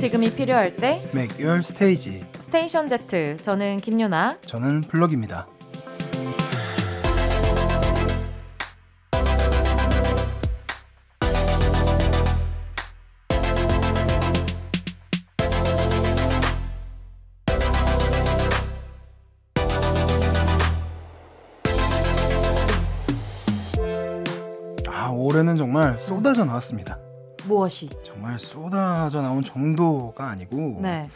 지금이 필요할 때 맥열 스테이지 스테이션 Z 저는 김유나 저는 블럭입니다. 아, 올해는 정말 쏟아져 나왔습니다. 무엇이? 정말 쏟아져 나온 정도가 아니고 네.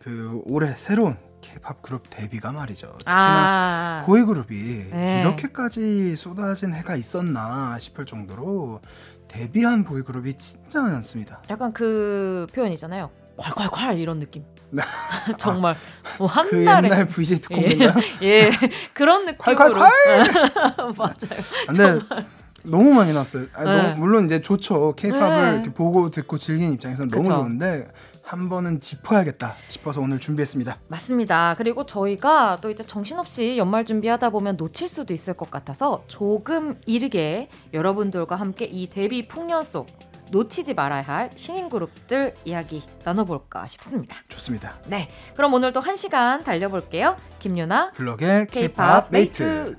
그 올해 새로운 케이팝 그룹 데뷔가 말이죠. 특히나 아 보이 그룹이 네. 이렇게까지 쏟아진 해가 있었나 싶을 정도로 데뷔한 보이 그룹이 진짜 많습니다. 약간 그 표현이잖아요. 콸콸콸 이런 느낌. 네. 정말 아, 뭐한그 달에 옛날 VJ 특공인가 예, 예 그런 느낌으로 콸콸콸 맞아요. 아, 근데 정말. 너무 많이 났어요. 아, 네. 너무, 물론 이제 좋죠. 케이팝을 네. 보고 듣고 즐기는 입장에서는 그쵸. 너무 좋은데 한 번은 짚어야겠다 싶어서 오늘 준비했습니다. 맞습니다. 그리고 저희가 또 이제 정신없이 연말 준비하다 보면 놓칠 수도 있을 것 같아서 조금 이르게 여러분들과 함께 이 데뷔 풍년 속 놓치지 말아야 할 신인 그룹들 이야기 나눠볼까 싶습니다. 좋습니다. 네, 그럼 오늘도 한 시간 달려볼게요. 김유나 블럭의 K-pop 메이트.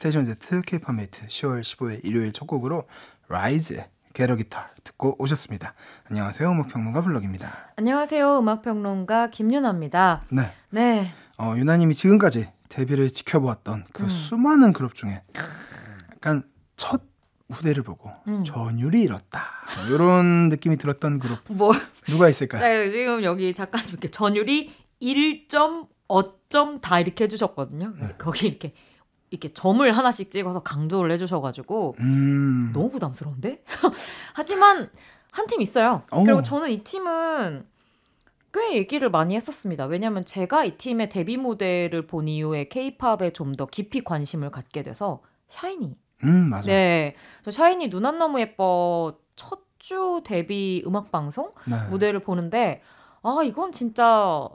스테이션 Z 케이팝메이트 10월 15일 일요일 첫 곡으로 라이즈 게러 기타 듣고 오셨습니다. 안녕하세요. 음악평론가 블럭입니다. 안녕하세요. 음악평론가 김윤아입니다. 네. 네. 어, 유나님이 지금까지 데뷔를 지켜보았던 그 음. 수많은 그룹 중에 약간 첫 무대를 보고 음. 전율이 잃었다 이런 뭐 느낌이 들었던 그룹 뭐 누가 있을까요? 네, 지금 여기 작가님께 전율이 1점 어점 다 이렇게 해주셨거든요. 네. 거기 이렇게 이렇게 점을 하나씩 찍어서 강조를 해주셔가지고 음. 너무 부담스러운데 하지만 한 팀 있어요. 오. 어. 그리고 저는 이 팀은 꽤 얘기를 많이 했었습니다. 왜냐하면 제가 이 팀의 데뷔 모델을 본 이후에 케이팝에 좀 더 깊이 관심을 갖게 돼서 샤이니. 음 맞아. 네, 저 샤이니 눈안 너무 예뻐 첫 주 데뷔 음악 방송 네. 무대를 보는데 아 이건 진짜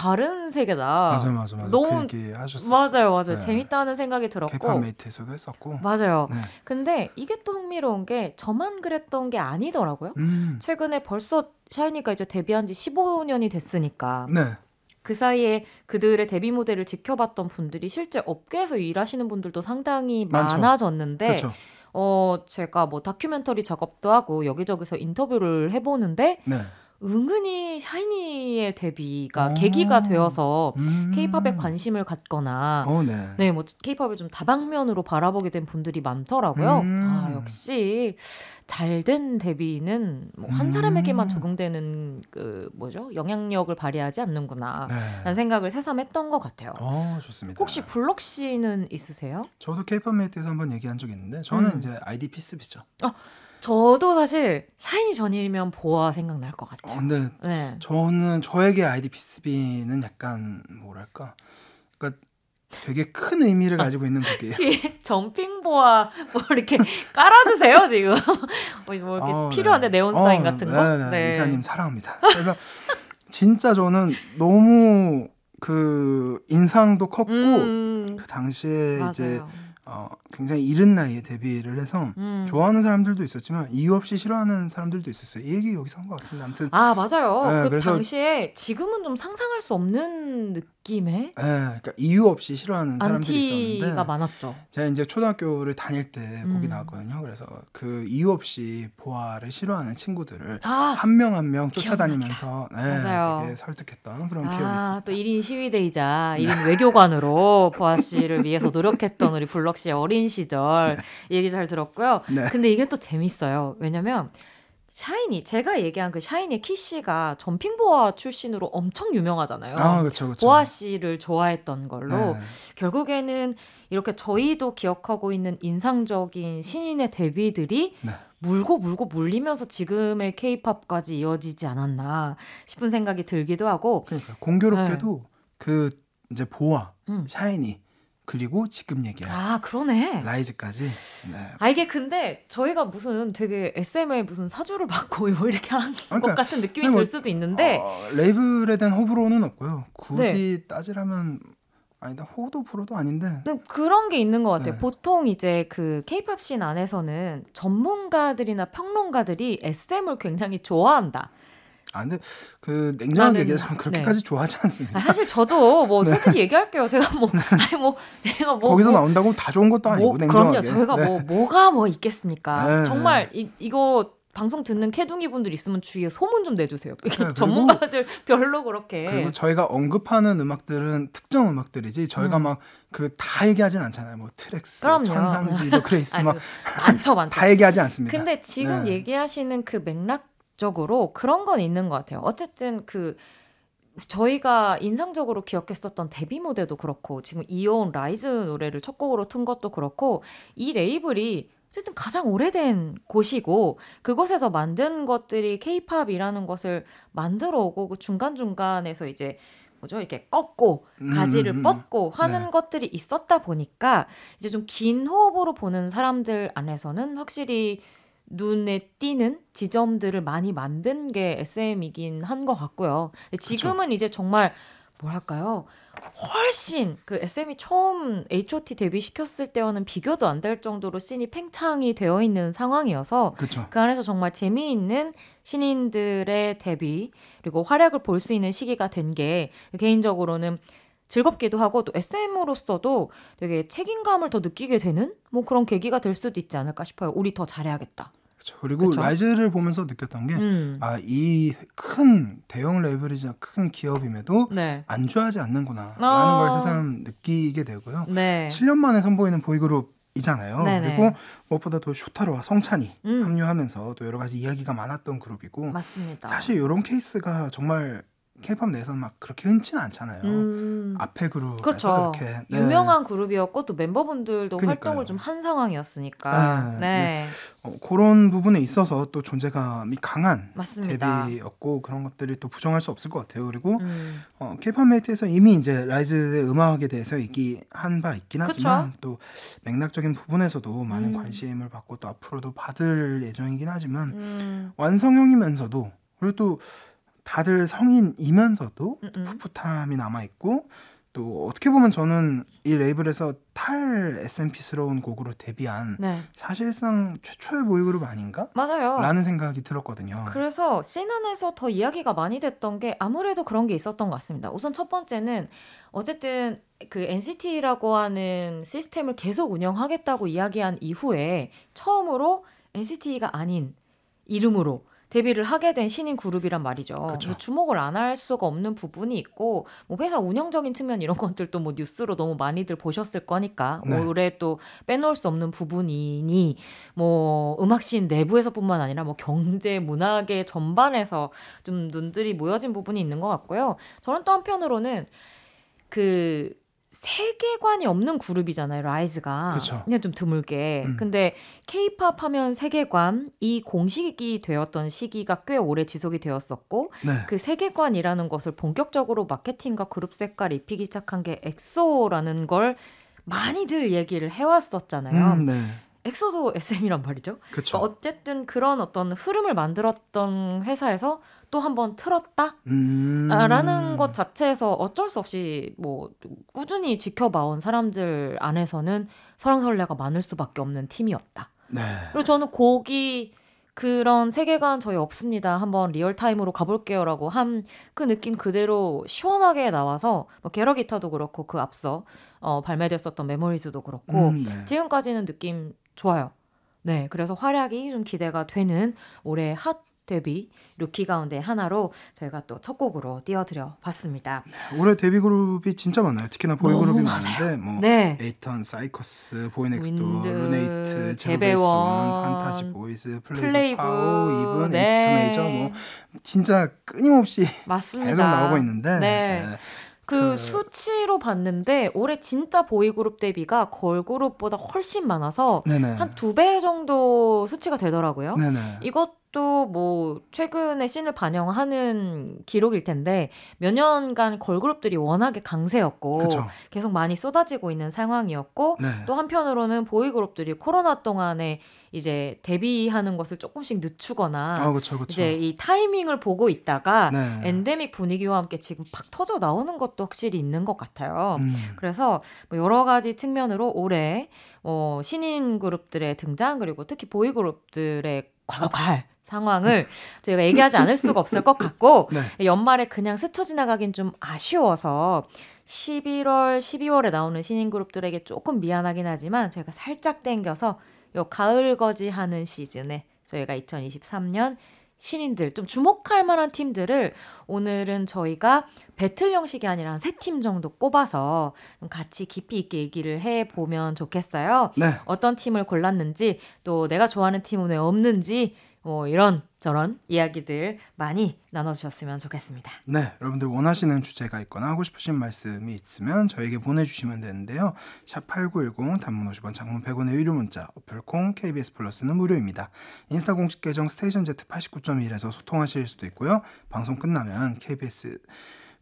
다른 세계다. 맞아 맞아 맞아. 너무 그 하셨어. 맞아요 맞아요. 네. 재밌다는 생각이 들었고. 개판 메이트에서도 했었고. 맞아요. 네. 근데 이게 또 흥미로운 게 저만 그랬던 게 아니더라고요. 음. 최근에 벌써 샤이니가 이제 데뷔한 지 15년이 됐으니까. 네. 그 사이에 그들의 데뷔 모델을 지켜봤던 분들이 실제 업계에서 일하시는 분들도 상당히 많죠. 많아졌는데 그쵸. 그렇죠. 어 제가 뭐 다큐멘터리 작업도 하고 여기저기서 인터뷰를 해보는데 네. 은근히 샤이니의 데뷔가 오. 어. 계기가 되어서 케이팝에 음. 관심을 갖거나 오, 어, 네. 네, 뭐 케이팝을 좀 다방면으로 바라보게 된 분들이 많더라고요. 음. 아, 역시 잘된 데뷔는 뭐한 음. 사람에게만 적용되는 그 뭐죠? 영향력을 발휘하지 않는구나. 라는 네. 생각을 새삼 했던 것 같아요. 어, 좋습니다. 혹시 블록 씨는 있으세요? 저도 케이팝 메트에서 한번 얘기한 적 있는데 저는 음. 이제 아이디 피스비죠. 아. 저도 사실 샤이니 전이면 보아 생각날 것 같아요. 어, 근데 네. 저는 저에게 아이디 비스비는 약간 뭐랄까, 그러니까 되게 큰 의미를 가지고 있는 곡이에요. 뒤에 점핑 보아 뭐 이렇게 깔아주세요 지금 뭐, 뭐 이렇게 어, 필요한데 네. 온사인 어, 같은 거. 네, 네 네. 이사님 사랑합니다. 그래서 진짜 저는 너무 그 인상도 컸고 음, 그 당시에 맞아요. 이제 어, 굉장히 이른 나이에 데뷔를 해서 음. 좋아하는 사람들도 있었지만 이유 없이 싫어하는 사람들도 있었어요. 이 얘기 여기서 한 것 같은데 아무튼 아 맞아요. 네, 그 그래서, 당시에 지금은 좀 상상할 수 없는 느낌의 네, 그러니까 이유 없이 싫어하는 사람들이 있었는데 많았죠. 제가 이제 초등학교를 다닐 때 곡이 음. 나왔거든요. 그래서 그 이유 없이 보아를 싫어하는 친구들을 아, 한명 한 명 쫓아다니면서 네, 되게 설득했던 그런 아, 기억이 있습니다. 또 1인 시위대이자 1인 외교관으로 보아 씨를 위해서 노력했던 우리 블럭 씨의 어린 어린 시절 네. 얘기 잘 들었고요. 네. 근데 이게 또 재밌어요. 왜냐면 샤이니 제가 얘기한 그 샤이니의 키 씨가 점핑 보아 출신으로 엄청 유명하잖아요. 아, 그쵸, 그쵸. 보아 씨를 좋아했던 걸로 네. 결국에는 이렇게 저희도 기억하고 있는 인상적인 신인의 데뷔들이 네. 물고 물고 물리면서 지금의 케이팝까지 이어지지 않았나 싶은 생각이 들기도 하고 그러니까 공교롭게도 네. 그 이제 보아, 음. 샤이니 그리고 지금 얘기할. 아, 그러네. 라이즈까지. 네. 아, 이게 근데 저희가 무슨 되게 SM에 무슨 사주를 받고 뭐 이렇게 한것 그러니까, 같은 느낌이 뭐, 들 수도 있는데. 어, 레이블에 대한 호불호는 없고요. 굳이 네. 따지라면 아니다 호도 프로도 아닌데 네, 그런 게 있는 것 같아요. 네. 보통 이제 그 케이팝 씬 안에서는 전문가들이나 평론가들이 SM을 굉장히 좋아한다. 아, 근데 그 냉정하게 얘기하면 그렇게까지 네. 좋아하지 않습니다. 아, 사실 저도 뭐 네. 솔직히 얘기할게요. 제가 뭐 네. 아니 뭐 제가 뭐 거기서 뭐, 나온다고 다 좋은 것도 아니고 뭐, 냉정하게. 그럼요. 저희가 네. 뭐 뭐가 뭐 있겠습니까? 네. 정말 이, 이거 방송 듣는 캐둥이 분들 있으면 주위에 소문 좀 내주세요. 네, 전문가들 별로 그렇게. 그리고 저희가 언급하는 음악들은 특정 음악들이지 저희가 음. 막그 다 얘기하진 않잖아요. 뭐 트랙스, 그럼요. 천상지, 뭐 그레이스 막 그 많죠, 많죠. 다 얘기하지 않습니다. 근데 지금 네. 얘기하시는 그 맥락 적으로 그런 건 있는 것 같아요. 어쨌든 그 저희가 인상적으로 기억했었던 데뷔 무대도 그렇고 지금 이온 라이즈 노래를 첫 곡으로 튼 것도 그렇고 이 레이블이 어쨌든 가장 오래된 곳이고 그곳에서 만든 것들이 케이팝이라는 것을 만들어 오고 그 중간중간에서 이제 뭐죠 이렇게 꺾고 음, 가지를 음, 음, 뻗고 하는 네. 것들이 있었다 보니까 이제 좀 긴 호흡으로 보는 사람들 안에서는 확실히 눈에 띄는 지점들을 많이 만든 게 SM이긴 한 것 같고요. 지금은 그쵸. 이제 정말 뭐랄까요? 훨씬 그 SM이 처음 HOT 데뷔시켰을 때와는 비교도 안 될 정도로 씬이 팽창이 되어 있는 상황이어서 그쵸. 그 안에서 정말 재미있는 신인들의 데뷔 그리고 활약을 볼 수 있는 시기가 된 게 개인적으로는 즐겁기도 하고 또 SM으로서도 되게 책임감을 더 느끼게 되는 뭐 그런 계기가 될 수도 있지 않을까 싶어요. 우리 더 잘해야겠다. 그렇죠. 그리고 그쵸? 라이즈를 보면서 느꼈던 게 음. 아, 이 큰 대형 레버리지자큰 기업임에도 네. 안 좋아하지 않는구나라는 어. 걸 새삼 느끼게 되고요. 네. 7년 만에 선보이는 보이그룹 이잖아요. 네네. 그리고 무엇보다 도 쇼타로와 성찬이 음. 합류하면서 또 여러 가지 이야기가 많았던 그룹이고 맞습니다. 사실 이런 케이스가 정말 케이팝 내에서는 막 그렇게 흔치는 않잖아요. 음. 앞에 그룹 그렇죠. 이렇게 네. 유명한 그룹이었고 또 멤버분들도 그러니까요. 활동을 좀 한 상황이었으니까. 네. 네. 네. 어, 그런 부분에 있어서 또 존재감이 강한 맞습니다. 데뷔였고 그런 것들이 또 부정할 수 없을 것 같아요. 그리고 음. 어, 케이팝 메이트에서 이미 이제 라이즈의 음악에 대해서 얘기한 바 있긴 하지만 그쵸? 또 맥락적인 부분에서도 많은 음. 관심을 받고 또 앞으로도 받을 예정이긴 하지만 음. 완성형이면서도 그리고 또 다들 성인이면서도 음음. 풋풋함이 남아 있고 또 어떻게 보면 저는 이 레이블에서 탈 S&P스러운 곡으로 데뷔한 네. 사실상 최초의 보이그룹 아닌가? 맞아요. 라는 생각이 들었거든요. 그래서 씬 안에서 더 이야기가 많이 됐던 게 아무래도 그런 게 있었던 것 같습니다. 우선 첫 번째는 어쨌든 그 NCT라고 하는 시스템을 계속 운영하겠다고 이야기한 이후에 처음으로 NCT가 아닌 이름으로 데뷔를 하게 된 신인 그룹이란 말이죠. 뭐 그렇 주목을 안 할 수가 없는 부분이 있고 뭐 회사 운영적인 측면 이런 것들도 뭐 뉴스로 너무 많이들 보셨을 거니까 네. 올해 또 빼놓을 수 없는 부분이니 뭐 음악씬 내부에서뿐만 아니라 뭐 경제 문학의 전반에서 좀 눈들이 모여진 부분이 있는 것 같고요. 저는 또 한편으로는 그 세계관이 없는 그룹이잖아요, 라이즈가. 그쵸. 그냥 좀 드물게. 음. 근데 케이팝 하면 세계관, 이 공식이 되었던 시기가 꽤 오래 지속이 되었었고, 네. 그 세계관이라는 것을 본격적으로 마케팅과 그룹 색깔 입히기 시작한 게 엑소라는 걸 많이들 얘기를 해왔었잖아요. 음, 네. 엑소도 SM이란 말이죠. 그쵸. 그러니까 어쨌든 그런 어떤 흐름을 만들었던 회사에서 또 한 번 틀었다? 음... 아, 라는 것 자체에서 어쩔 수 없이 뭐 꾸준히 지켜봐온 사람들 안에서는 설왕설래가 많을 수밖에 없는 팀이었다. 네. 그리고 저는 곡이 그런 세계관 저희 없습니다. 한번 리얼타임으로 가볼게요라고 한 그 느낌 그대로 시원하게 나와서 뭐 게러 기타도 그렇고 그 앞서 어, 발매됐었던 메모리즈도 그렇고 음, 네. 지금까지는 느낌 좋아요. 네, 그래서 활약이 좀 기대가 되는 올해 핫 데뷔 루키 가운데 하나로 저희가 또 첫 곡으로 띄워드려 봤습니다. 네, 올해 데뷔 그룹이 진짜 많아요. 특히나 보이 그룹이 많은데 뭐 네. 에이턴, 사이커스, 보이넥스도, 루네이트, 제베원, 판타지 보이즈, 플레이브, 파오, 이븐, 네. 에이 메이저 뭐 진짜 끊임없이 맞습니다. 계속 나오고 있는데 네. 네. 그, 그 수치로 봤는데 올해 진짜 보이그룹 대비가 걸그룹보다 훨씬 많아서 한 두 배 정도 수치가 되더라고요. 네네. 이것 또뭐 최근의 씬을 반영하는 기록일 텐데 몇 년간 걸그룹들이 워낙에 강세였고 그쵸. 계속 많이 쏟아지고 있는 상황이었고 네. 또 한편으로는 보이그룹들이 코로나 동안에 이제 데뷔하는 것을 조금씩 늦추거나 아, 그쵸, 그쵸. 이제 이 타이밍을 보고 있다가 네. 엔데믹 분위기와 함께 지금 팍 터져 나오는 것도 확실히 있는 것 같아요. 음. 그래서 뭐 여러 가지 측면으로 올해 어, 신인 그룹들의 등장 그리고 특히 보이 그룹들의 괄괄괄 상황을 저희가 얘기하지 않을 수가 없을 것 같고 네. 연말에 그냥 스쳐 지나가긴 좀 아쉬워서 11월, 12월에 나오는 신인 그룹들에게 조금 미안하긴 하지만 저희가 살짝 땡겨서 요 가을 거지하는 시즌에 저희가 2023년 신인들 좀 주목할 만한 팀들을 오늘은 저희가 배틀 형식이 아니라 세 팀 정도 꼽아서 같이 깊이 있게 얘기를 해 보면 좋겠어요. 네. 어떤 팀을 골랐는지 또 내가 좋아하는 팀은 왜 없는지 뭐 이런 저런 이야기들 많이 나눠주셨으면 좋겠습니다. 네, 여러분들 원하시는 주제가 있거나 하고 싶으신 말씀이 있으면 저에게 보내주시면 되는데요. 샵8910 단문 50원 장문 100원의 유료 문자 어플콩 KBS 플러스는 무료입니다. 인스타 공식 계정 스테이션 Z89.1에서 소통하실 수도 있고요. 방송 끝나면 KBS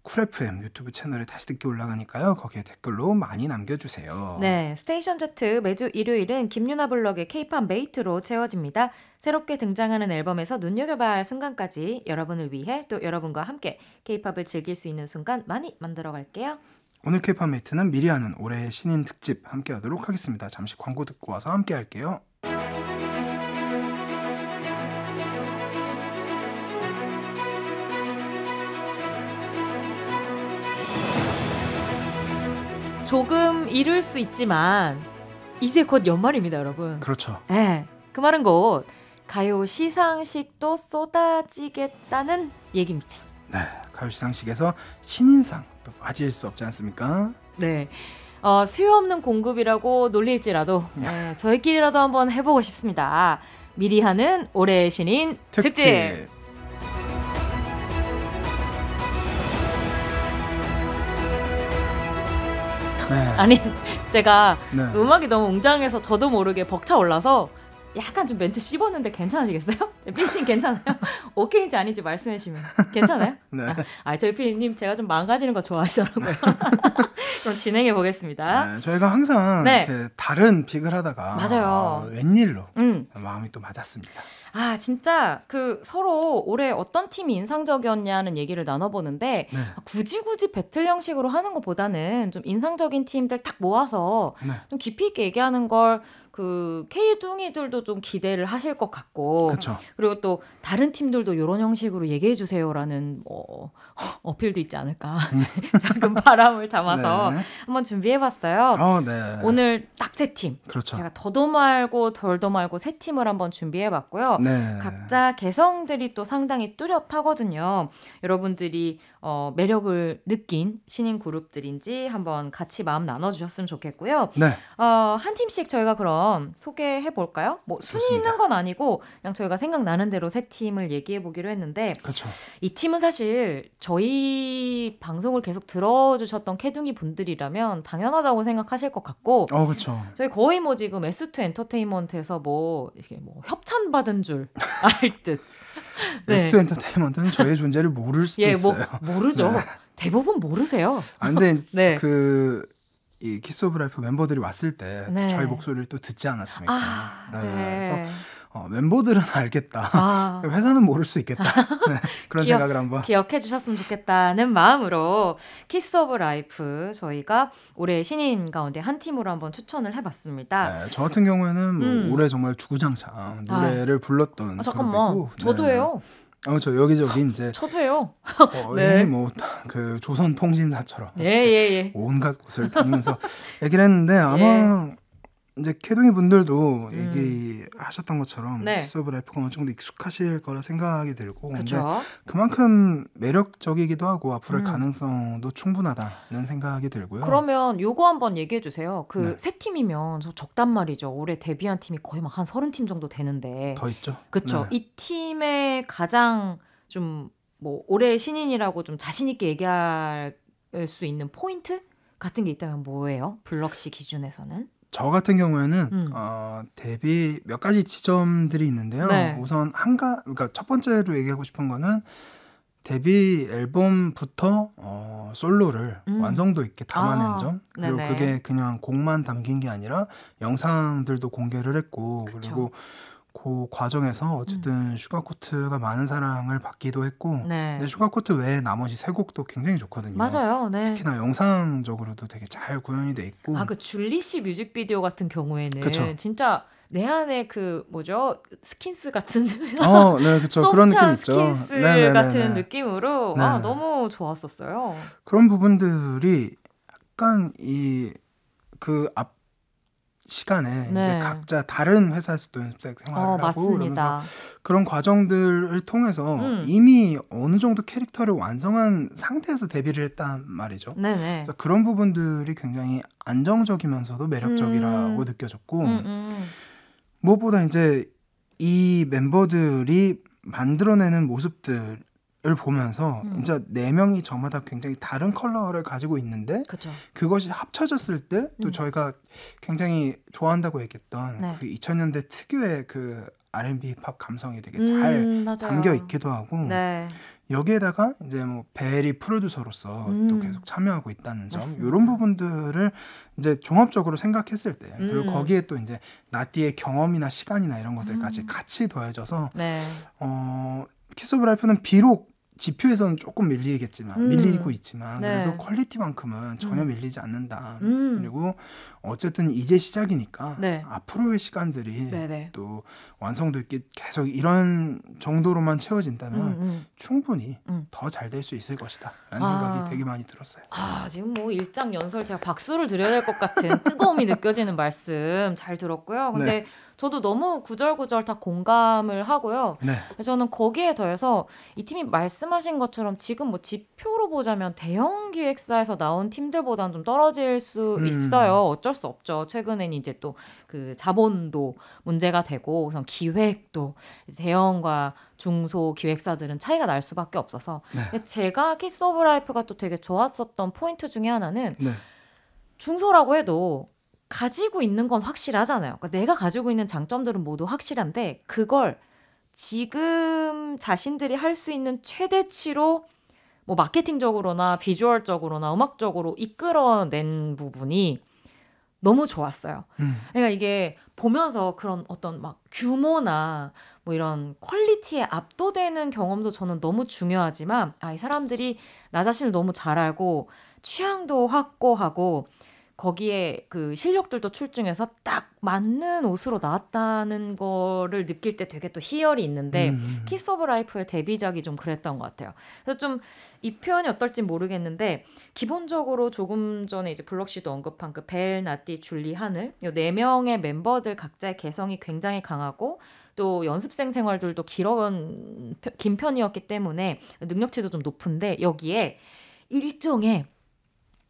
쿨FM 유튜브 채널에 다시 듣기 올라가니까요. 거기에 댓글로 많이 남겨주세요. 네, 스테이션 Z 매주 일요일은 김유나 블럭의 케팝 메이트로 채워집니다. 새롭게 등장하는 앨범에서 눈여겨봐야 할 순간까지 여러분을 위해 또 여러분과 함께 케팝을 즐길 수 있는 순간 많이 만들어갈게요. 오늘 케팝 메이트는 미리하는 올해의 신인 특집 함께하도록 하겠습니다. 잠시 광고 듣고 와서 함께할게요. 조금 이를 수 있지만 이제 곧 연말입니다, 여러분. 그렇죠. 예. 네, 그 말은 곧 가요 시상식도 쏟아지겠다는 얘기입니다. 네, 가요 시상식에서 신인상 또 빠질 수 없지 않습니까? 네. 어, 수요 없는 공급이라고 놀릴지라도 네, 저희끼리라도 한번 해보고 싶습니다. 미리 하는 올해 신인 특집. 특집. 네. 아니 제가 네. 음악이 너무 웅장해서 저도 모르게 벅차 올라서 약간 좀 멘트 씹었는데 괜찮으시겠어요? 피디님 괜찮아요? 오케이인지 아닌지 말씀해 주시면 괜찮아요? 네. 아, 아, 저희 피디님 제가 좀 망가지는 거 좋아하시더라고요. 네. 그럼 진행해 보겠습니다. 네, 저희가 항상 네. 이렇게 다른 픽을 하다가 맞아요. 어, 웬일로 음. 마음이 또 맞았습니다. 아 진짜 그 서로 올해 어떤 팀이 인상적이었냐는 얘기를 나눠보는데 네. 굳이 굳이 배틀 형식으로 하는 것보다는 좀 인상적인 팀들 딱 모아서 네. 좀 깊이 있게 얘기하는 걸 그케이둥이들도좀 기대를 하실 것 같고 그쵸. 그리고 또 다른 팀들도 이런 형식으로 얘기해 주세요라는 뭐 어필도 있지 않을까 음. 작은 바람을 담아서 네. 한번 준비해봤어요. 어, 네. 오늘 딱 세 팀. 그렇죠. 제가 더도 말고 덜도 말고 세 팀을 한번 준비해봤고요. 네. 각자 개성들이 또 상당히 뚜렷하거든요. 여러분들이 어, 매력을 느낀 신인 그룹들인지 한번 같이 마음 나눠주셨으면 좋겠고요. 네. 어, 한 팀씩 저희가 그럼 한번 소개해 볼까요? 뭐 순위 그습니다 있는 건 아니고 그냥 저희가 생각나는 대로 세 팀을 얘기해 보기로 했는데 그렇죠. 이 팀은 사실 저희 방송을 계속 들어주셨던 캐둥이 분들이라면 당연하다고 생각하실 것 같고 어, 그렇죠. 저희 거의 뭐 지금 S2 엔터테인먼트에서 뭐 이게 뭐 협찬 받은 줄 알 듯. 네. S2 엔터테인먼트는 저의 존재를 모를 수도 예, 뭐 있어요. 모르죠. 네. 대부분 모르세요. 안데 아, 네. 그이 키스 오브 라이프 멤버들이 왔을 때 네. 저희 목소리를 또 듣지 않았습니까? 아, 네. 네. 그래서 어, 멤버들은 알겠다. 아. 회사는 모를 수 있겠다. 네, 그런 기억, 생각을 한번 기억해 주셨으면 좋겠다는 마음으로 키스 오브 라이프 저희가 올해 신인 가운데 한 팀으로 한번 추천을 해봤습니다. 네, 저 같은 경우에는 뭐 음. 올해 정말 주구장창 노래를 아. 불렀던 아, 잠깐만 저도예요. 네. 어, 저 여기저기 이제 저도요. 거의 네. 뭐 그 조선통신사처럼 예, 예, 예. 온갖 곳을 다니면서 얘기를 했는데 아마 예. 이제 캐동이 분들도 음. 얘기하셨던 것처럼 네. 서브 라이프가 어느 정도 익숙하실 거라 생각이 들고 그 근데 그만큼 매력적이기도 하고 앞으로의 음. 가능성도 충분하다는 생각이 들고요. 그러면 요거 한번 얘기해 주세요. 그세 네. 팀이면 적단 말이죠. 올해 데뷔한 팀이 거의 막 한 서른 팀 정도 되는데 더 있죠. 그렇죠. 네. 이 팀의 가장 좀 뭐 올해 신인이라고 좀 자신 있게 얘기할 수 있는 포인트 같은 게 있다면 뭐예요? 블럭시 기준에서는? 저 같은 경우에는 음. 어, 데뷔 몇 가지 지점들이 있는데요. 네. 우선 한가 그러니까 첫 번째로 얘기하고 싶은 거는 데뷔 앨범부터 어, 솔로를 음. 완성도 있게 담아낸 아, 점 그리고 네네. 그게 그냥 곡만 담긴 게 아니라 영상들도 공개를 했고 그쵸. 그리고 그 과정에서 어쨌든 음. 슈가코트가 많은 사랑을 받기도 했고 네. 근데 슈가코트 외에 나머지 세 곡도 굉장히 좋거든요. 맞아요. 네. 특히나 영상적으로도 되게 잘 구현이 돼 있고 아 그 줄리 씨 뮤직비디오 같은 경우에는 그쵸. 진짜 내 안에 그 뭐죠 스킨스 같은 어, 네, 그쵸. 그런 느낌 있죠. 스킨스 네네네네. 네, 네, 같은 네. 느낌으로 네. 아 너무 좋았었어요. 그런 부분들이 약간 이그앞 시간에 네. 이제 각자 다른 회사에서 또 연습생 생활을 어, 하고 그러면서 그런 과정들을 통해서 음. 이미 어느 정도 캐릭터를 완성한 상태에서 데뷔를 했단 말이죠. 네네. 그래서 그런 부분들이 굉장히 안정적이면서도 매력적이라고 음. 느껴졌고 음음. 음. 무엇보다 이제 이 멤버들이 만들어내는 모습들 를 보면서 음. 이제 네 명이 저마다 굉장히 다른 컬러를 가지고 있는데 그쵸. 그것이 합쳐졌을 때또 음. 저희가 굉장히 좋아한다고 얘기했던 네. 그 2000년대 특유의 그 R&B 힙합 감성이 되게 음, 잘 음, 담겨 있기도 하고 네. 여기에다가 이제 뭐 베리 프로듀서로서 음. 또 계속 참여하고 있다는 점 맞습니다. 이런 부분들을 이제 종합적으로 생각했을 때 음. 그리고 거기에 또 이제 나띠의 경험이나 시간이나 이런 것들까지 음. 같이 더해져서 네. 어 키스 브라이프는 비록 지표에서는 조금 밀리겠지만 음. 밀리고 있지만 네. 그래도 퀄리티만큼은 전혀 음. 밀리지 않는다. 음. 그리고 어쨌든 이제 시작이니까 네. 앞으로의 시간들이 네네. 네. 또 완성도 있게 계속 이런 정도로만 채워진다면 음, 음. 충분히 음. 더잘 될 수 있을 것이다라는 아. 생각이 되게 많이 들었어요. 아 지금 뭐 일장 연설 제가 박수를 드려야 될 것 같은 뜨거움이 느껴지는 말씀 잘 들었고요. 네. 근데 네. 저도 너무 구절구절 다 공감을 하고요. 저는 거기에 더해서 이 팀이 말씀 말씀하신 것처럼 지금 뭐 지표로 보자면 대형 기획사에서 나온 팀들보다는 좀 떨어질 수 음. 있어요. 어쩔 수 없죠. 최근엔 이제 또 그 자본도 문제가 되고 우선 기획도 대형과 중소 기획사들은 차이가 날 수밖에 없어서 네. 제가 키스 오브 라이프가 또 되게 좋았었던 포인트 중에 하나는 네. 중소라고 해도 가지고 있는 건 확실하잖아요. 그러니까 내가 가지고 있는 장점들은 모두 확실한데 그걸 지금 자신들이 할 수 있는 최대치로 뭐 마케팅적으로나 비주얼적으로나 음악적으로 이끌어낸 부분이 너무 좋았어요. 음. 그러니까 이게 보면서 그런 어떤 막 규모나 뭐 이런 퀄리티에 압도되는 경험도 저는 너무 중요하지만 아, 이 사람들이 나 자신을 너무 잘 알고 취향도 확고하고 거기에 그 실력들도 출중해서 딱 맞는 옷으로 나왔다는 거를 느낄 때 되게 또 희열이 있는데 음. 키스 오브 라이프의 데뷔작이 좀 그랬던 것 같아요. 그래서 좀 이 표현이 어떨지 모르겠는데 기본적으로 조금 전에 이제 블록 씨도 언급한 그 벨, 나띠, 줄리, 하늘 이네 명의 멤버들 각자의 개성이 굉장히 강하고 또 연습생 생활들도 길어긴 편이었기 때문에 능력치도 좀 높은데 여기에 일종의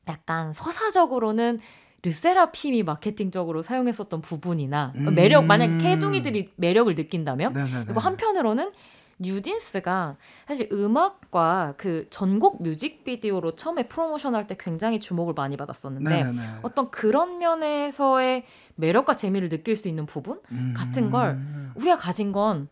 약간 서사적으로는 르세라핌이 마케팅적으로 사용했었던 부분이나 음~ 매력 만약 캐둥이들이 매력을 느낀다면 네네네. 그리고 한편으로는 뉴진스가 사실 음악과 그 전곡 뮤직비디오로 처음에 프로모션할 때 굉장히 주목을 많이 받았었는데 네네네. 어떤 그런 면에서의 매력과 재미를 느낄 수 있는 부분 음~ 같은 걸 음. 우리가 가진 건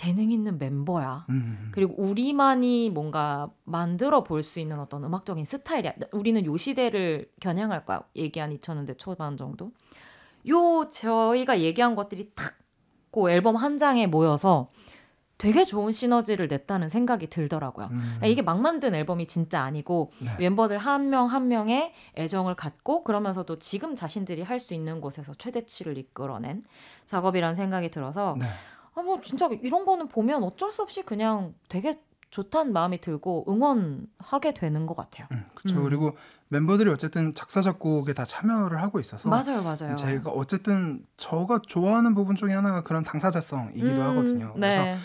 재능 있는 멤버야. 음. 그리고 우리만이 뭔가 만들어 볼 수 있는 어떤 음악적인 스타일이야. 우리는 요 시대를 겨냥할 거야. 얘기한 2000년대 초반 정도. 요 저희가 얘기한 것들이 탁고 앨범 한 장에 모여서 되게 좋은 시너지를 냈다는 생각이 들더라고요. 음. 그러니까 이게 막 만든 앨범이 진짜 아니고 네. 멤버들 한 명한 한 명의 애정을 갖고 그러면서도 지금 자신들이 할 수 있는 곳에서 최대치를 이끌어낸 작업이라는 생각이 들어서 네. 뭐 진짜 이런 거는 보면 어쩔 수 없이 그냥 되게 좋다는 마음이 들고 응원하게 되는 것 같아요. 음, 그렇죠. 음. 그리고 멤버들이 어쨌든 작사 작곡에 다 참여를 하고 있어서 맞아요, 맞아요. 제가 어쨌든 저가 좋아하는 부분 중에 하나가 그런 당사자성이기도 음, 하거든요. 그래서 네.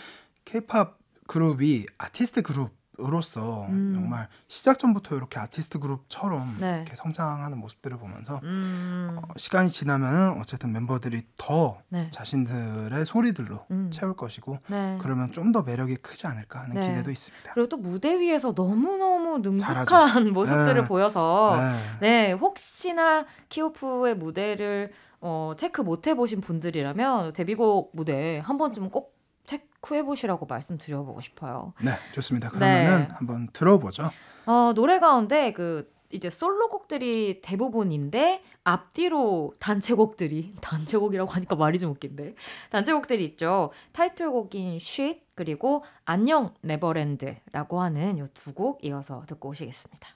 K-팝 그룹이 아티스트 그룹 으로서 음. 정말 시작 전부터 이렇게 아티스트 그룹처럼 네. 이렇게 성장하는 모습들을 보면서 어, 음. 어, 시간이 지나면 어쨌든 멤버들이 더 네. 자신들의 소리들로 음. 채울 것이고 네. 그러면 좀 더 매력이 크지 않을까 하는 네. 기대도 있습니다. 그리고 또 무대 위에서 너무 너무 능숙한 잘하죠. 모습들을 네. 보여서 네. 네 혹시나 키오프의 무대를 어, 체크 못 해보신 분들이라면 데뷔곡 무대 한 번쯤 꼭 후회해보시라고 말씀드려보고 싶어요. 네, 좋습니다. 그러면은 네. 한번 들어보죠. 어, 노래 가운데 그 이제 솔로곡들이 대부분인데 앞뒤로 단체곡들이 단체곡이라고 하니까 말이 좀 웃긴데 단체곡들이 있죠. 타이틀곡인 쉿 그리고 안녕 네버랜드라고 하는 요 두 곡 이어서 듣고 오시겠습니다.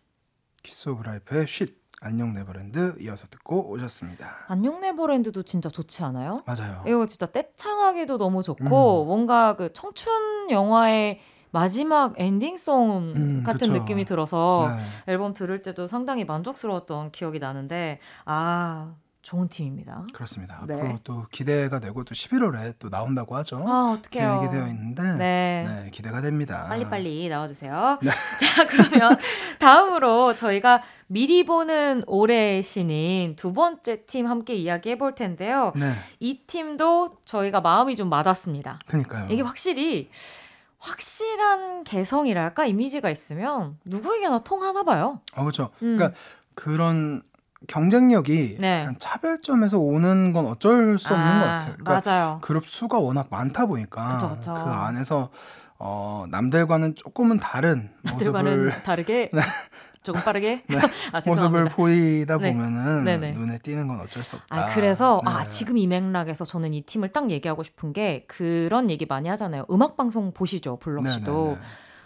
키스 오브 라이프의 쉿 안녕 네버랜드 이어서 듣고 오셨습니다. 안녕 네버랜드도 진짜 좋지 않아요? 맞아요. 이거 진짜 떼창하기도 너무 좋고 음. 뭔가 그 청춘 영화의 마지막 엔딩송 음, 같은 그쵸. 느낌이 들어서 네. 앨범 들을 때도 상당히 만족스러웠던 기억이 나는데 아 좋은 팀입니다. 그렇습니다. 네. 앞으로 또 기대가 되고 또 11월에 또 나온다고 하죠. 아, 어떡해요. 획이 되어 있는데 네. 네, 기대가 됩니다. 빨리빨리 나와주세요. 네. 자, 그러면 다음으로 저희가 미리 보는 올해 신인 두 번째 팀 함께 이야기해 볼 텐데요. 네. 이 팀도 저희가 마음이 좀 맞았습니다. 그러니까요. 이게 확실히 확실한 개성이랄까 이미지가 있으면 누구에게나 통하나 봐요. 아, 그렇죠. 음. 그러니까 그런 경쟁력이 네. 차별점에서 오는 건 어쩔 수 없는 아, 것 같아요. 그러니까 맞아요. 그룹 수가 워낙 많다 보니까 그쵸, 그쵸. 그 안에서 어, 남들과는 조금은 다른 모습을 다르게 네. 조금 빠르게 네. 아, 모습을 보이다 네. 보면은 네, 네. 눈에 띄는 건 어쩔 수 없다. 아, 그래서 아 네. 지금 이 맥락에서 저는 이 팀을 딱 얘기하고 싶은 게 그런 얘기 많이 하잖아요. 음악 방송 보시죠, 블록 씨도. 네네네.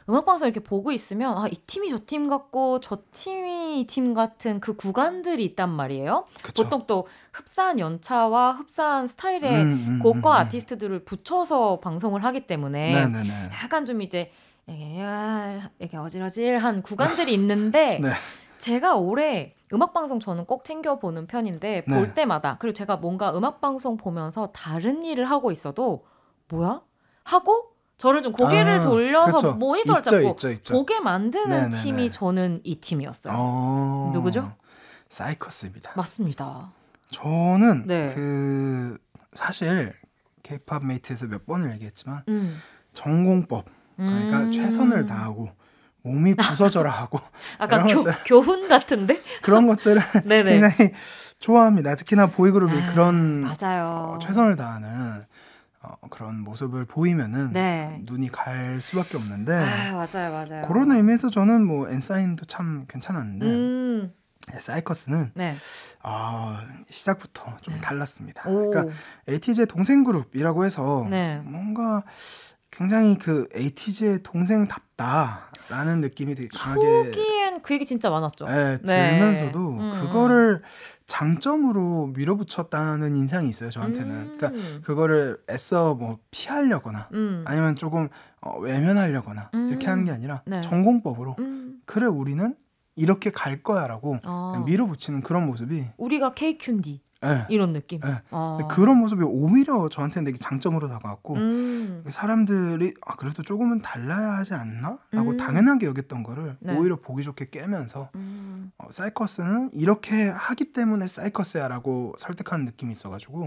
음악방송 이렇게 보고 있으면 아, 이 팀이 저 팀 같고 저 팀이 이 팀 같은 그 구간들이 있단 말이에요. 그쵸. 보통 또 흡사한 연차와 흡사한 스타일의 음, 음, 곡과 음, 음. 아티스트들을 붙여서 방송을 하기 때문에 네네네. 약간 좀 이제 이게 어질어질한 구간들이 있는데 네. 제가 올해 음악 방송 저는 꼭 챙겨 보는 편인데 네. 볼 때마다 그리고 제가 뭔가 음악 방송 보면서 다른 일을 하고 있어도 뭐야 하고 저는 좀 고개를 아, 돌려서 그쵸. 모니터를 있죠, 잡고 있죠, 있죠. 보게 만드는 네네네. 팀이 저는 이 팀이었어요. 어... 누구죠? 사이커스입니다. 맞습니다. 저는 네. 그 사실 케이팝 메이트에서 몇 번을 얘기했지만 음. 전공법 그러니까 음... 최선을 다하고 몸이 부서져라 하고 약간 교, 것들, 교훈 같은데 그런 것들을 굉장히 좋아합니다. 특히나 보이그룹이 아, 그런 맞아요. 어, 최선을 다하는 어, 그런 모습을 보이면은 네. 눈이 갈 수밖에 없는데 아, 맞아요, 맞아요. 그런 의미에서 저는 뭐 엔사인도 참 괜찮았는데 음. 사이커스는 네. 어, 시작부터 좀 네. 달랐습니다. 오. 그러니까 에티즈의 동생 그룹이라고 해서 네. 뭔가 굉장히 그 에이티즈의 동생답다라는 느낌이 되게 강하게 초기엔 그 얘기 진짜 많았죠. 예, 네, 들면서도 네. 그거를 장점으로 밀어붙였다는 인상이 있어요 저한테는. 음. 그러니까 그거를 애써 뭐 피하려거나 음. 아니면 조금 어, 외면하려거나 음. 이렇게 하는 게 아니라 네. 전공법으로 음. 그래 우리는 이렇게 갈 거야라고 아. 밀어붙이는 그런 모습이 우리가 k q 디 네. 이런 느낌. 네. 아. 그런 모습이 오히려 저한테는 되게 장점으로 다가왔고 음. 그 사람들이 아 그래도 조금은 달라야 하지 않나라고 음. 당연하게 여겼던 거를 네. 오히려 보기 좋게 깨면서 음. 어, 사이커스는 이렇게 하기 때문에 사이커스야라고 설득하는 느낌이 있어가지고 오.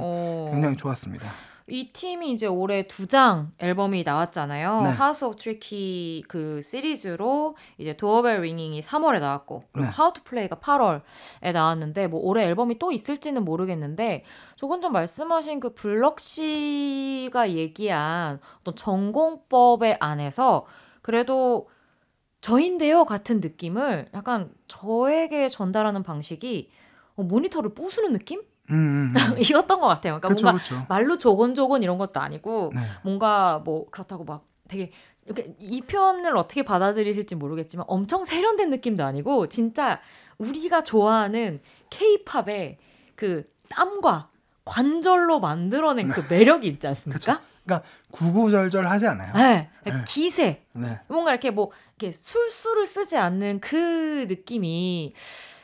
어. 굉장히 좋았습니다. 이 팀이 이제 올해 두 장 앨범이 나왔잖아요. 네. House of Tricky 그 시리즈로 이제 도어벨 링잉이 3월에 나왔고 네. How to Play가 8월에 나왔는데 뭐 올해 앨범이 또 있을지는 모르겠는데 조금 전 말씀하신 그 블럭 씨가 얘기한 어떤 전공법에 안에서 그래도 저인데요 같은 느낌을 약간 저에게 전달하는 방식이 어, 모니터를 부수는 느낌? 음, 음. 음. 이었던 것 같아요. 그러니까 그쵸, 뭔가 그쵸. 말로 조곤조곤 이런 것도 아니고 네. 뭔가 뭐 그렇다고 막 되게 이렇게 표현을 어떻게 받아들이실지 모르겠지만 엄청 세련된 느낌도 아니고 진짜 우리가 좋아하는 케이팝의 그 땀과 관절로 만들어낸 그 네. 매력이 있지 않습니까? 그러니까 구구절절하지 않아요. 네, 네. 기세. 네. 뭔가 이렇게 뭐 이렇게 술술을 쓰지 않는 그 느낌이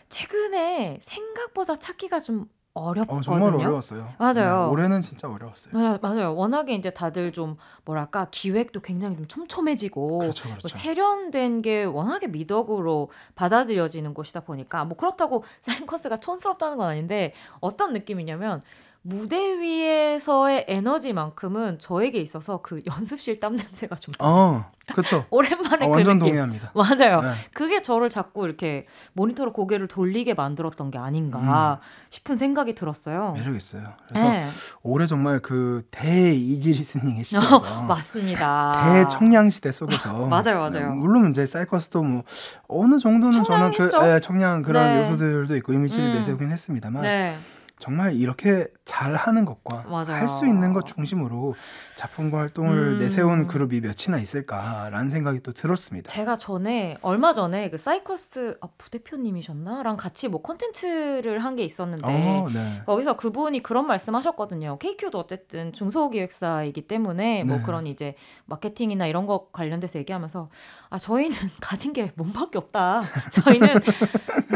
최근에 생각보다 찾기가 좀 어렵거든요. 어, 정말 어려웠어요. 맞아요. 네, 올해는 진짜 어려웠어요. 맞아요. 맞아요. 워낙에 이제 다들 좀 뭐랄까 기획도 굉장히 좀 촘촘해지고 그렇죠, 뭐 그렇죠. 뭐 세련된 게 워낙에 미덕으로 받아들여지는 곳이다 보니까 뭐 그렇다고 사인 코스가 촌스럽다는 건 아닌데 어떤 느낌이냐면 무대 위에서의 에너지만큼은 저에게 있어서 그 연습실 땀 냄새가 좀. 어, 그렇죠. 오랜만에 어, 그 완전 그 동의합니다. 맞아요. 네. 그게 저를 자꾸 이렇게 모니터로 고개를 돌리게 만들었던 게 아닌가 음. 싶은 생각이 들었어요. 매력 있어요. 그래서 네. 올해 정말 그 대이지 리스닝의 시대에서 맞습니다. 대청량 시대 속에서 맞아요, 네, 맞아요. 물론 이제 사이커스도 뭐 어느 정도는 저는 그 에, 예, 청량 그런 네. 요소들도 있고 이미지를 음. 내세우긴 했습니다만. 네. 정말 이렇게 잘하는 것과 할 수 있는 것 중심으로 작품과 활동을 음. 내세운 그룹이 몇이나 있을까라는 생각이 또 들었습니다. 제가 전에 얼마 전에 그 사이커스 아, 부대표님이셨나랑 같이 뭐콘텐츠를한 게 있었는데 어, 네. 거기서 그분이 그런 말씀하셨거든요. KQ도 어쨌든 중소기획사이기 때문에 뭐 네. 뭐 그런 이제 마케팅이나 이런 거 관련돼서 얘기하면서 아 저희는 가진 게 몸밖에 없다. 저희는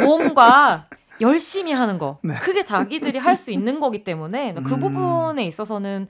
몸과 열심히 하는 거. 네. 그게 자기들이 할 수 있는 거기 때문에 그러니까 그 음. 부분에 있어서는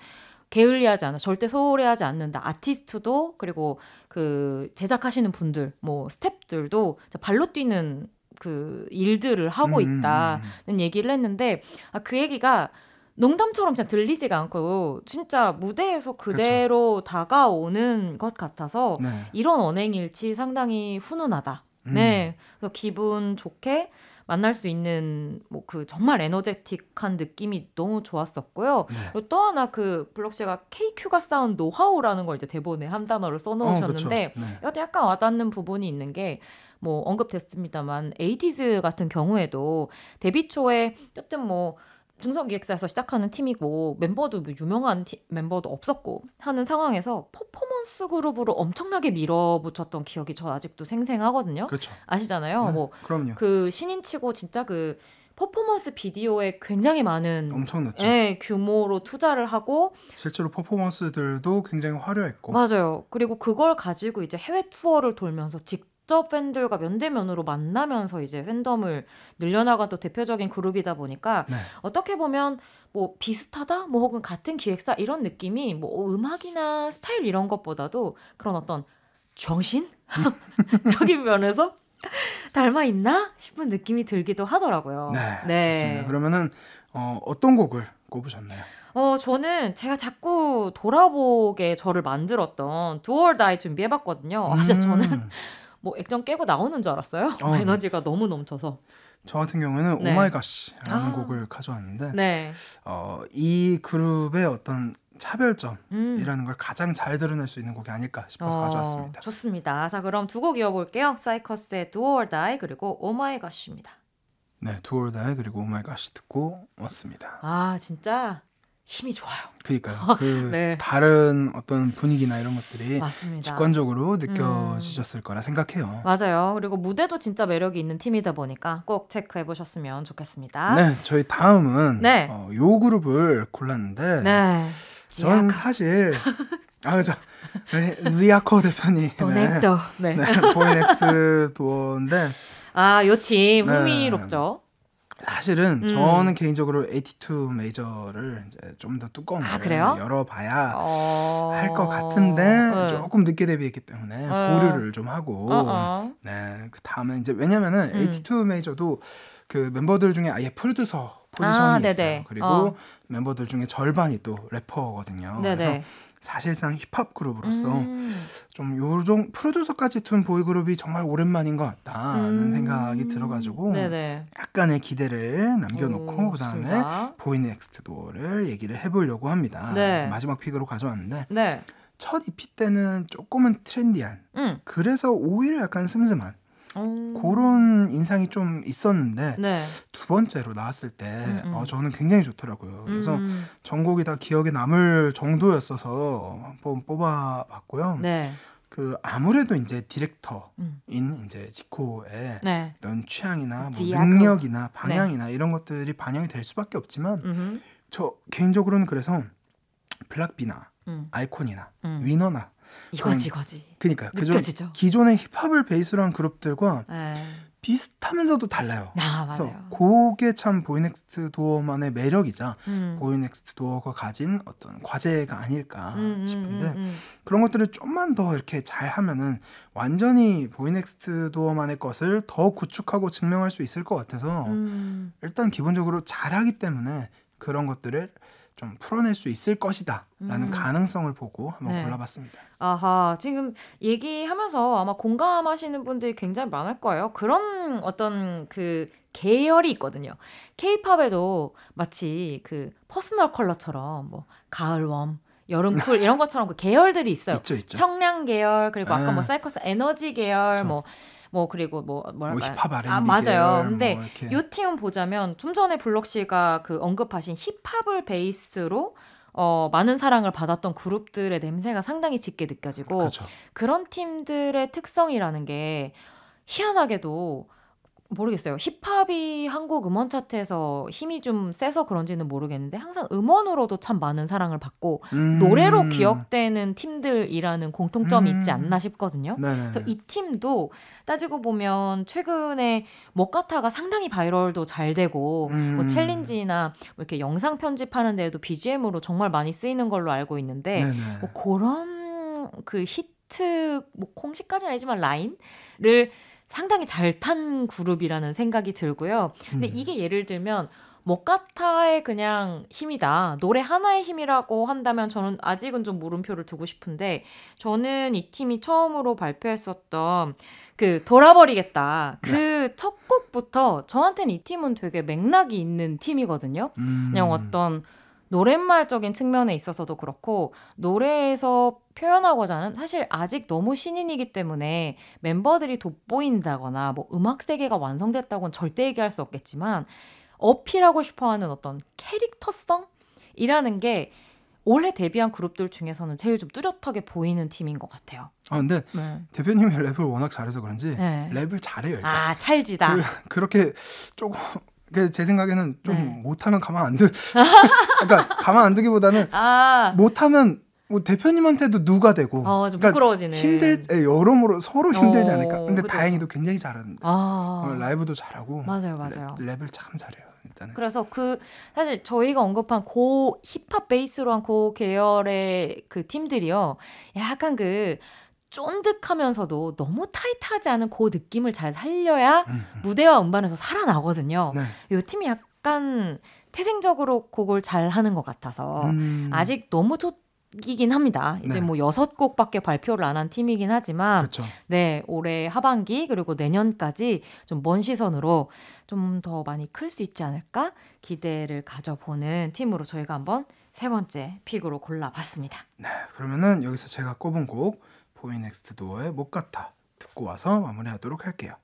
게을리하지 않아 절대 소홀해하지 않는다 아티스트도 그리고 그 제작하시는 분들 뭐 스탭들도 발로 뛰는 그 일들을 하고 음, 음, 있다는 음. 얘기를 했는데 아, 그 얘기가 농담처럼 진짜 들리지가 않고 진짜 무대에서 그대로 그쵸. 그렇죠. 다가오는 것 같아서 네. 이런 언행일치 상당히 훈훈하다. 음. 네, 그래서 기분 좋게 만날 수 있는 뭐 그 정말 에너제틱한 느낌이 너무 좋았었고요. 네. 그리고 또 하나 그 블록 씨가 KQ가 쌓은 노하우라는 걸 이제 대본에 한 단어를 써놓으셨는데 어, 그렇죠. 네. 약간 와닿는 부분이 있는 게. 뭐 언급됐습니다만 에이티즈 같은 경우에도 데뷔 초에 여튼 뭐 중성기획사에서 시작하는 팀이고 멤버도 뭐 유명한 팀, 멤버도 없었고 하는 상황에서 퍼포먼스 그룹으로 엄청나게 밀어붙였던 기억이 저 아직도 생생하거든요. 그렇죠. 아시잖아요. 네, 뭐 그럼요. 그 신인치고 진짜 그 퍼포먼스 비디오에 굉장히 많은 엄청났죠. 예, 규모로 투자를 하고 실제로 퍼포먼스들도 굉장히 화려했고 맞아요. 그리고 그걸 가지고 이제 해외 투어를 돌면서 직 직접 팬들과 면대면으로 만나면서 이제 팬덤을 늘려나간 또 대표적인 그룹이다 보니까 네. 어떻게 보면 뭐 비슷하다 뭐 혹은 같은 기획사 이런 느낌이 뭐 음악이나 스타일 이런 것보다도 그런 어떤 정신? 적인 면에서 닮아 있나 싶은 느낌이 들기도 하더라고요. 네, 네. 좋습니다. 그러면은 어, 어떤 곡을 꼽으셨나요? 어, 저는 제가 자꾸 돌아보게 저를 만들었던 두얼 다이 준비해봤거든요. 음. 아, 진짜 저는 뭐 액정 깨고 나오는 줄 알았어요. 어, 에너지가 네. 너무 넘쳐서. 저 같은 경우에는 네. 오마이갓이라는 아. 곡을 가져왔는데 네. 어, 이 그룹의 어떤 차별점이라는 음. 걸 가장 잘 드러낼 수 있는 곡이 아닐까 싶어서 어, 가져왔습니다. 좋습니다. 자 그럼 두 곡 이어볼게요. 사이커스의 Do or Die 그리고 오마이갓입니다. 네, Do or Die 그리고 오마이갓 듣고 왔습니다. 아 진짜 힘이 좋아요. 그러니까요. 그 네. 다른 어떤 분위기나 이런 것들이 맞습니다. 직관적으로 느껴지셨을 음. 거라 생각해요. 맞아요. 그리고 무대도 진짜 매력이 있는 팀이다 보니까 꼭 체크해 보셨으면 좋겠습니다. 네, 저희 다음은 네. 어, 요 그룹을 골랐는데 네. 저는 사실 아 그죠. 지아코 대표님 보넥도 네. 네. 보이넥스 도어인데 아, 요팀 네. 흥미롭죠. 사실은 음. 저는 개인적으로 82 메이저를 이제 좀 더 두꺼운 아, 그래요? 열어봐야 어... 할것 같은데 네. 조금 늦게 데뷔했기 때문에 어... 보류를 좀 하고 어어. 어. 네, 그 다음에 이제 왜냐면은 음. 82 메이저도 그 멤버들 중에 아예 프로듀서 아, 포지션이 아, 있어요. 그리고 어. 멤버들 중에 절반이 또 래퍼거든요. 네네. 그래서 네. 사실상 힙합 그룹으로서 음. 좀 요정 프로듀서까지 둔 보이그룹이 정말 오랜만인 것 같다는 음. 생각이 들어가지고 네네. 네. 약간의 기대를 남겨놓고 그 다음에 보이넥스트도어를 얘기를 해보려고 합니다. 네. 마지막 픽으로 가져왔는데 네. 첫 EP 때는 조금은 트렌디한 음. 그래서 오히려 약간 슴슴한 음. 그런 인상이 좀 있었는데 네. 두 번째로 나왔을 때 음, 음. 어, 저는 굉장히 좋더라고요. 그래서 음, 전곡이 다 기억에 남을 정도였어서 한번 뽑아봤고요. 네. 그 아무래도 이제 디렉터인 음. 이제 지코의 네. 어떤 취향이나 뭐 능력이나 네. 방향이나 네. 이런 것들이 반영이 될 수밖에 없지만 음저 개인적으로는 그래서 블락비나 음. 아이콘이나 음. 위너나 이거지 음. 이거지. 그러니까 그죠 기존의 힙합을 베이스로 한 그룹들과 네. 비슷하면서도 달라요. 아, 그래서 그게 참 보이넥스트 도어만의 매력이자 음. 보이넥스트 도어가 가진 어떤 과제가 아닐까 음, 음 싶은데 음, 음, 그런 것들을 좀만 더 이렇게 잘 하면은 완전히 보이넥스트 도어만의 것을 더 구축하고 증명할 수 있을 것 같아서 일단 기본적으로 잘하기 때문에 그런 것들을 좀 풀어낼 수 있을 것이다라는 음. 가능성을 보고 한번 네. 골라봤습니다. 아하 지금 얘기하면서 아마 공감하시는 분들이 굉장히 많을 거예요. 그런 어떤 그 계열이 있거든요. 케팝에도 마치 그 퍼스널 컬러처럼 뭐 가을웜 여름쿨 이런 것처럼 그 계열들이 있어요. 있죠, 있죠. 청량 계열 그리고 아까 뭐 아. 뭐 사이코스 에너지 계열 그뭐 뭐 그리고 뭐 뭐랄까 뭐 힙합 R&B 아, 맞아요. 뭐 근데 뭐이 팀은 보자면 좀 전에 블록 씨가 그 언급하신 힙합을 베이스로 어, 많은 사랑을 받았던 그룹들의 냄새가 상당히 짙게 느껴지고 그렇 그런 팀들의 특성이라는 게 희한하게도 모르겠어요. 힙합이 한국 음원 차트에서 힘이 좀 세서 그런지는 모르겠는데 항상 음원으로도 참 많은 사랑을 받고 음. 노래로 기억되는 팀들이라는 공통점이 음. 있지 않나 싶거든요. 네네네. 그래서 이 팀도 따지고 보면 최근에 먹가타가 상당히 바이럴도 잘 되고 뭐 음. 뭐 챌린지나 뭐 이렇게 영상 편집하는 데에도 BGM으로 정말 많이 쓰이는 걸로 알고 있는데 네뭐 그런 그 히트 뭐 공식까지는 아니지만 라인을 상당히 잘 탄 그룹이라는 생각이 들고요. 근데 음. 이게 예를 들면 모카타의 그냥 힘이다. 노래 하나의 힘이라고 한다면 저는 아직은 좀 물음표를 두고 싶은데 저는 이 팀이 처음으로 발표했었던 그 돌아버리겠다 그첫 네. 곡부터 저한테는 이 팀은 되게 맥락이 있는 팀이거든요. 음. 그냥 어떤 노랫말적인 측면에 있어서도 그렇고 노래에서 표현하고자 하는 사실 아직 너무 신인이기 때문에 멤버들이 돋보인다거나 뭐 음악 세계가 완성됐다고는 절대 얘기할 수 없겠지만 어필하고 싶어하는 어떤 캐릭터성이라는 게 올해 데뷔한 그룹들 중에서는 제일 좀 뚜렷하게 보이는 팀인 것 같아요. 아 근데 네. 대표님이 랩을 워낙 잘해서 그런지 네. 랩을 잘해요. 일단. 아 찰지다. 그, 렇게 조금 제 생각에는 좀 네. 못하면 가만 안 들. 그러니까 가만 안 두기보다는 아. 못하면 뭐 대표님한테도 누가 되고. 어, 그러니까 부끄러워지네. 힘들 때 예, 여러모로 서로 힘들지 않을까. 근데 어, 그쵸, 다행히도 굉장히 잘하는데 아. 어, 라이브도 잘하고. 맞아요, 맞아요. 랩, 랩을 참 잘해요. 일단은. 그래서 그 사실 저희가 언급한 고 힙합 베이스로 한 고 계열의 그 팀들이요. 약간 그 쫀득하면서도 너무 타이트하지 않은 그 느낌을 잘 살려야 음, 무대와 음반에서 살아나거든요. 네. 이 팀이 약간 태생적으로 그걸 잘 하는 것 같아서 음. 아직 너무 좋 이긴 합니다. 이제 네. 뭐 여섯 곡밖에 발표를 안 한 팀이긴 하지만 그쵸. 네, 올해 하반기 그리고 내년까지 좀 먼 시선으로 좀 더 많이 클 수 있지 않을까 기대를 가져보는 팀으로 저희가 한번 세 번째 픽으로 골라봤습니다. 네, 그러면은 여기서 제가 꼽은 곡 포인 넥스트 도어의 못 같아 듣고 와서 마무리하도록 할게요.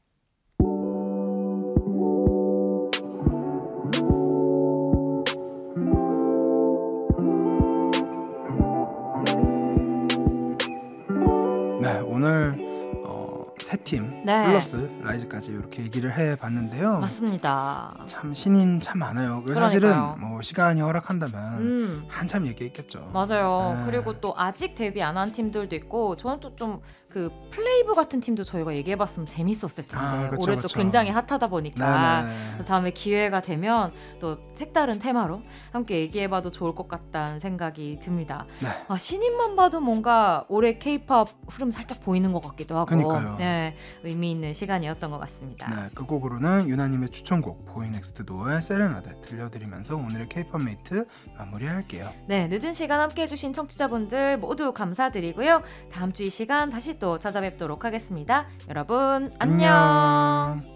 세팀 네. 플러스 라이즈까지 이렇게 얘기를 해봤는데요. 맞습니다. 참 신인 참 많아요. 그러니 사실은 뭐 시간이 허락한다면 음. 한참 얘기했겠죠. 맞아요. 네. 그리고 또 아직 데뷔 안 한 팀들도 있고 저는 또좀 그 플레이브 같은 팀도 저희가 얘기해봤으면 재밌었을 텐데 아, 그쵸, 올해 또 그쵸. 굉장히 핫하다 보니까 네네. 네, 네. 다음에 기회가 되면 또 색다른 테마로 함께 얘기해봐도 좋을 것 같다는 생각이 듭니다. 네. 아, 신인만 봐도 뭔가 올해 케이팝 흐름 살짝 보이는 것 같기도 하고 그러니까요. 네, 의미 있는 시간이었던 것 같습니다. 네, 그 곡으로는 유나님의 추천곡 보이넥스트도의 세레나데 들려드리면서 오늘의 케이팝 메이트 마무리할게요. 네, 늦은 시간 함께해주신 청취자분들 모두 감사드리고요. 다음 주 이 시간 다시 또 찾아뵙도록 하겠습니다. 여러분 안녕. 안녕.